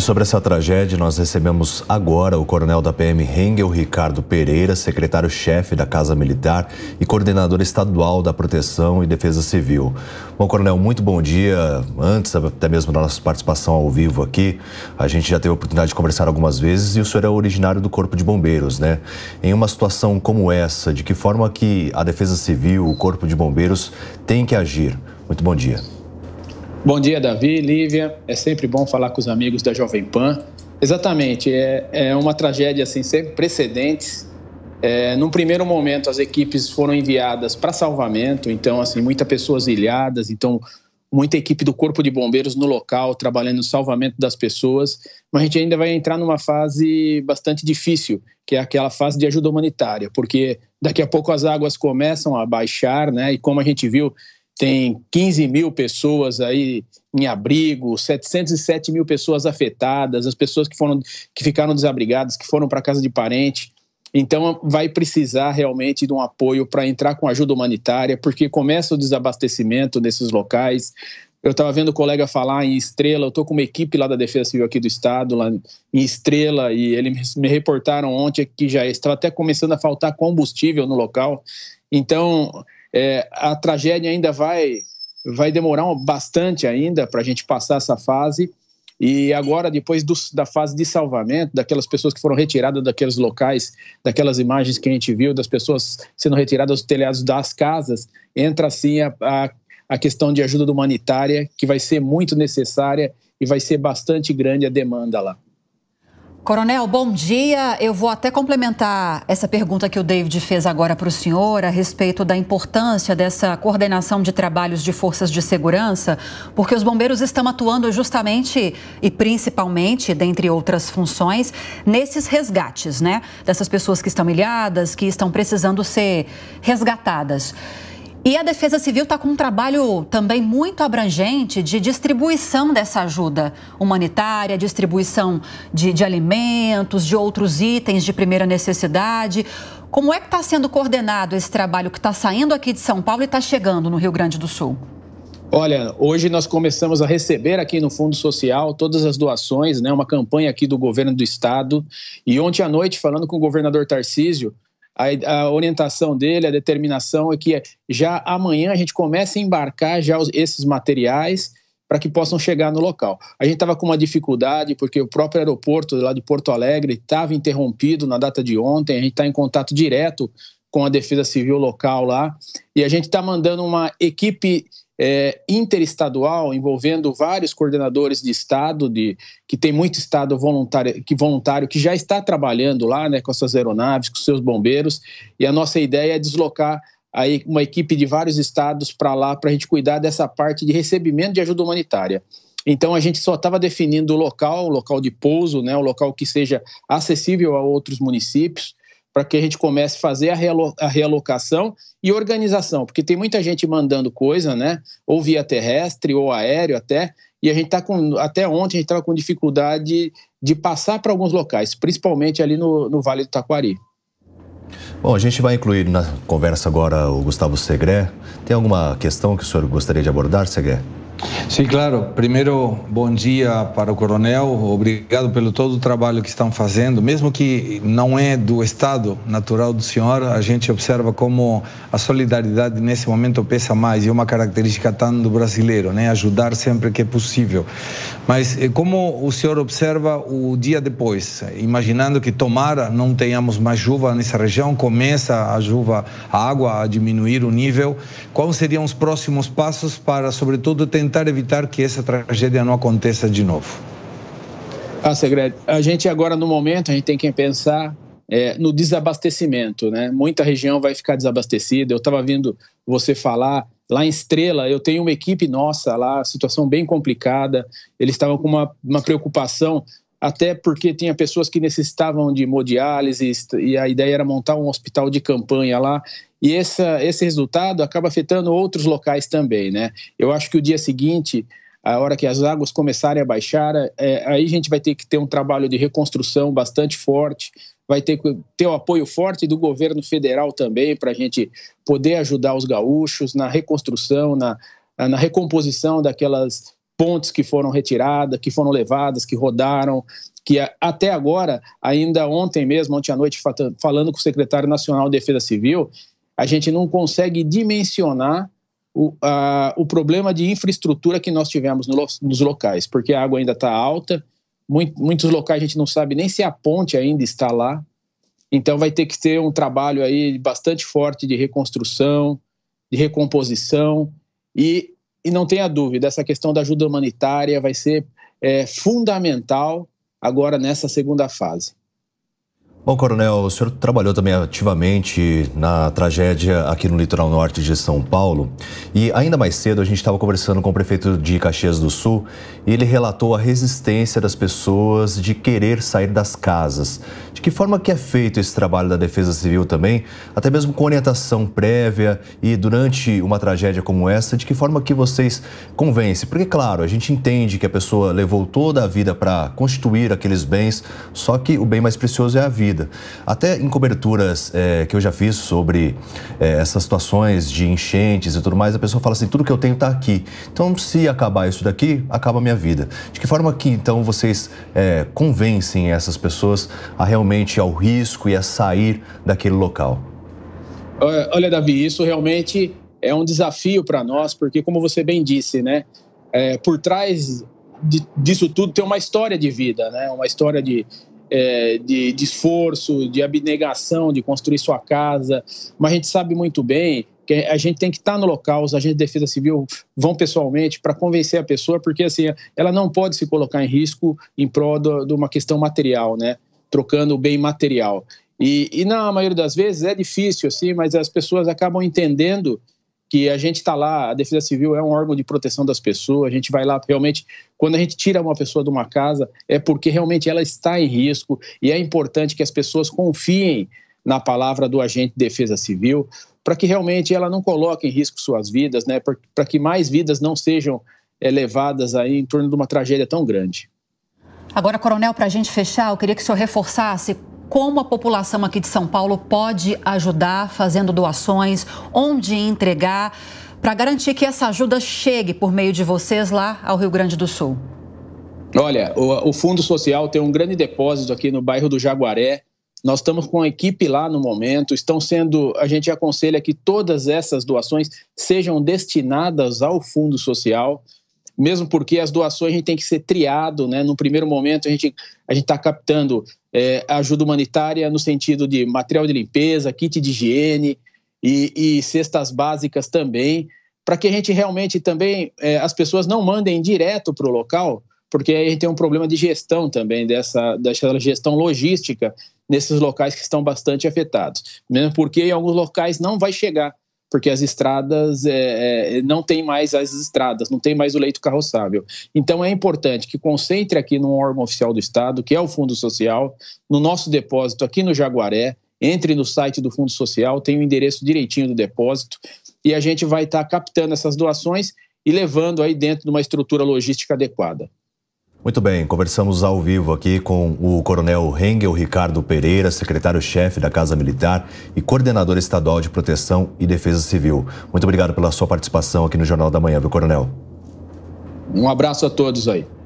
E sobre essa tragédia, nós recebemos agora o coronel da PM Rengel Ricardo Pereira, secretário-chefe da Casa Militar e coordenador estadual da Proteção e Defesa Civil. Bom, coronel, muito bom dia. Antes até mesmo da nossa participação ao vivo aqui, a gente já teve a oportunidade de conversar algumas vezes e o senhor é originário do Corpo de Bombeiros, né? Em uma situação como essa, de que forma que a Defesa Civil, o Corpo de Bombeiros tem que agir? Muito bom dia. Bom dia, Davi, Lívia. É sempre bom falar com os amigos da Jovem Pan. Exatamente, é, é uma tragédia assim, sem precedentes. É, num primeiro momento, as equipes foram enviadas para salvamento, então, assim, muitas pessoas ilhadas, então, muita equipe do Corpo de Bombeiros no local, trabalhando no salvamento das pessoas. Mas a gente ainda vai entrar numa fase bastante difícil, que é aquela fase de ajuda humanitária, porque daqui a pouco as águas começam a baixar, né? E como a gente viu, tem 15 mil pessoas aí em abrigo, 707 mil pessoas afetadas, as pessoas que foram que ficaram desabrigadas, que foram para casa de parente. Então vai precisar realmente de um apoio para entrar com ajuda humanitária, porque começa o desabastecimento nesses locais. Eu estava vendo o colega falar em Estrela, eu estou com uma equipe lá da Defesa Civil aqui do Estado, lá em Estrela, e eles me reportaram ontem que já estava até começando a faltar combustível no local. Então, é, a tragédia ainda vai, vai demorar bastante ainda para a gente passar essa fase. E agora, depois do, da fase de salvamento, daquelas pessoas que foram retiradas daqueles locais, daquelas imagens que a gente viu, das pessoas sendo retiradas dos telhados das casas, entra assim a, a, a questão de ajuda humanitária, que vai ser muito necessária e vai ser bastante grande a demanda lá. Coronel, bom dia. Eu vou até complementar essa pergunta que o David fez agora para o senhor a respeito da importância dessa coordenação de trabalhos de forças de segurança, porque os bombeiros estão atuando justamente e principalmente, dentre outras funções, nesses resgates, né? Dessas pessoas que estão ilhadas, que estão precisando ser resgatadas. E a Defesa Civil está com um trabalho também muito abrangente de distribuição dessa ajuda humanitária, distribuição de, de alimentos, de outros itens de primeira necessidade. Como é que está sendo coordenado esse trabalho que está saindo aqui de São Paulo e está chegando no Rio Grande do Sul? Olha, hoje nós começamos a receber aqui no Fundo Social todas as doações, né? Uma campanha aqui do governo do estado. E ontem à noite, falando com o governador Tarcísio, a, a, orientação dele, a determinação é que já amanhã a gente comece a embarcar já os, esses materiais para que possam chegar no local. A gente estava com uma dificuldade porque o próprio aeroporto lá de Porto Alegre estava interrompido na data de ontem. A gente está em contato direto com a Defesa Civil local lá e a gente está mandando uma equipe é, interestadual envolvendo vários coordenadores de estado, de, que tem muito estado voluntário que, voluntário que já está trabalhando lá né, com suas aeronaves, com seus bombeiros, e a nossa ideia é deslocar aí uma equipe de vários estados para lá para a gente cuidar dessa parte de recebimento de ajuda humanitária. Então a gente só estava definindo o local, o local de pouso, né, o local que seja acessível a outros municípios para que a gente comece a fazer a, realocação e organização, porque tem muita gente mandando coisa, né? Ou via terrestre, ou aéreo até, e a gente está com. Até ontem a gente estava com dificuldade de, de passar para alguns locais, principalmente ali no, no Vale do Taquari. Bom, a gente vai incluir na conversa agora o Gustavo Segré. Tem alguma questão que o senhor gostaria de abordar, Segré? Sim, claro. Primeiro, bom dia para o coronel. Obrigado pelo todo o trabalho que estão fazendo. Mesmo que não é do estado natural do senhor, a gente observa como a solidariedade nesse momento pesa mais e é uma característica tão do brasileiro, né? Ajudar sempre que é possível. Mas eh, como o senhor observa o dia depois, imaginando que tomara não tenhamos mais chuva nessa região, começa a chuva, a água a diminuir o nível, quais seriam os próximos passos para, sobretudo, tentar tentar evitar que essa tragédia não aconteça de novo? Ah, Segredo, a gente agora no momento, a gente tem que pensar é, no desabastecimento, né? Muita região vai ficar desabastecida. Eu estava vendo você falar lá em Estrela, eu tenho uma equipe nossa lá, situação bem complicada. Eles estavam com uma, uma preocupação, até porque tinha pessoas que necessitavam de hemodiálise e a ideia era montar um hospital de campanha lá e essa, esse resultado acaba afetando outros locais também, né? Eu acho que o dia seguinte, a hora que as águas começarem a baixar, é, aí a gente vai ter que ter um trabalho de reconstrução bastante forte, vai ter que ter o apoio forte do governo federal também para a gente poder ajudar os gaúchos na reconstrução, na, na recomposição daquelas pontes que foram retiradas, que foram levadas, que rodaram, que até agora, ainda ontem mesmo, ontem à noite, falando com o secretário nacional de Defesa Civil, a gente não consegue dimensionar o, a, o problema de infraestrutura que nós tivemos no, nos locais, porque a água ainda está alta, muito, muitos locais a gente não sabe nem se a ponte ainda está lá, então vai ter que ter um trabalho aí bastante forte de reconstrução, de recomposição e, e não tenha dúvida, essa questão da ajuda humanitária vai ser é, fundamental agora nessa segunda fase. Bom, Coronel, o senhor trabalhou também ativamente na tragédia aqui no litoral norte de São Paulo. E ainda mais cedo a gente estava conversando com o prefeito de Caxias do Sul e ele relatou a resistência das pessoas de querer sair das casas. De que forma que é feito esse trabalho da Defesa Civil também, até mesmo com orientação prévia e durante uma tragédia como essa, de que forma que vocês convencem? Porque, claro, a gente entende que a pessoa levou toda a vida para constituir aqueles bens, só que o bem mais precioso é a vida vida. Até em coberturas é, que eu já fiz sobre é, essas situações de enchentes e tudo mais, a pessoa fala assim: tudo que eu tenho está aqui. Então, se acabar isso daqui, acaba a minha vida. De que forma que então vocês é, convencem essas pessoas a realmente ao risco e a sair daquele local? Olha, Davi, isso realmente é um desafio para nós, porque como você bem disse, né, é, por trás de, disso tudo tem uma história de vida, né, uma história de, é, de, de esforço, de abnegação, de construir sua casa, mas a gente sabe muito bem que a gente tem que estar no local, os agentes de defesa civil vão pessoalmente para convencer a pessoa, porque assim, ela não pode se colocar em risco em prol de uma questão material, né? Trocando o bem material. E, e na maioria das vezes é difícil, assim, mas as pessoas acabam entendendo que a gente está lá, a Defesa Civil é um órgão de proteção das pessoas, a gente vai lá realmente, quando a gente tira uma pessoa de uma casa, é porque realmente ela está em risco e é importante que as pessoas confiem na palavra do agente de defesa civil, para que realmente ela não coloque em risco suas vidas, né? para que mais vidas não sejam é, levadas aí em torno de uma tragédia tão grande. Agora, coronel, para a gente fechar, eu queria que o senhor reforçasse como a população aqui de São Paulo pode ajudar fazendo doações, onde entregar, para garantir que essa ajuda chegue por meio de vocês lá ao Rio Grande do Sul. Olha, o, o Fundo Social tem um grande depósito aqui no bairro do Jaguaré, nós estamos com a equipe lá no momento, estão sendo, a gente aconselha que todas essas doações sejam destinadas ao fundo social mesmo porque as doações a gente tem que ser triado, né? No primeiro momento a gente a gente está captando é, ajuda humanitária no sentido de material de limpeza, kit de higiene e, e cestas básicas também, para que a gente realmente também é, as pessoas não mandem direto para o local, porque aí a gente tem um problema de gestão também dessa, dessa gestão logística nesses locais que estão bastante afetados, mesmo porque em alguns locais não vai chegar porque as estradas é, é, é, não tem mais as estradas, não tem mais o leito carroçável. Então é importante que concentre aqui num órgão oficial do Estado, que é o Fundo Social, no nosso depósito aqui no Jaguaré. Entre no site do Fundo Social, tem o endereço direitinho do depósito e a gente vai estar tá captando essas doações e levando aí dentro de uma estrutura logística adequada. Muito bem, conversamos ao vivo aqui com o Coronel Rengel Ricardo Pereira, secretário-chefe da Casa Militar e coordenador estadual de Proteção e Defesa Civil. Muito obrigado pela sua participação aqui no Jornal da Manhã, viu, Coronel? Um abraço a todos aí.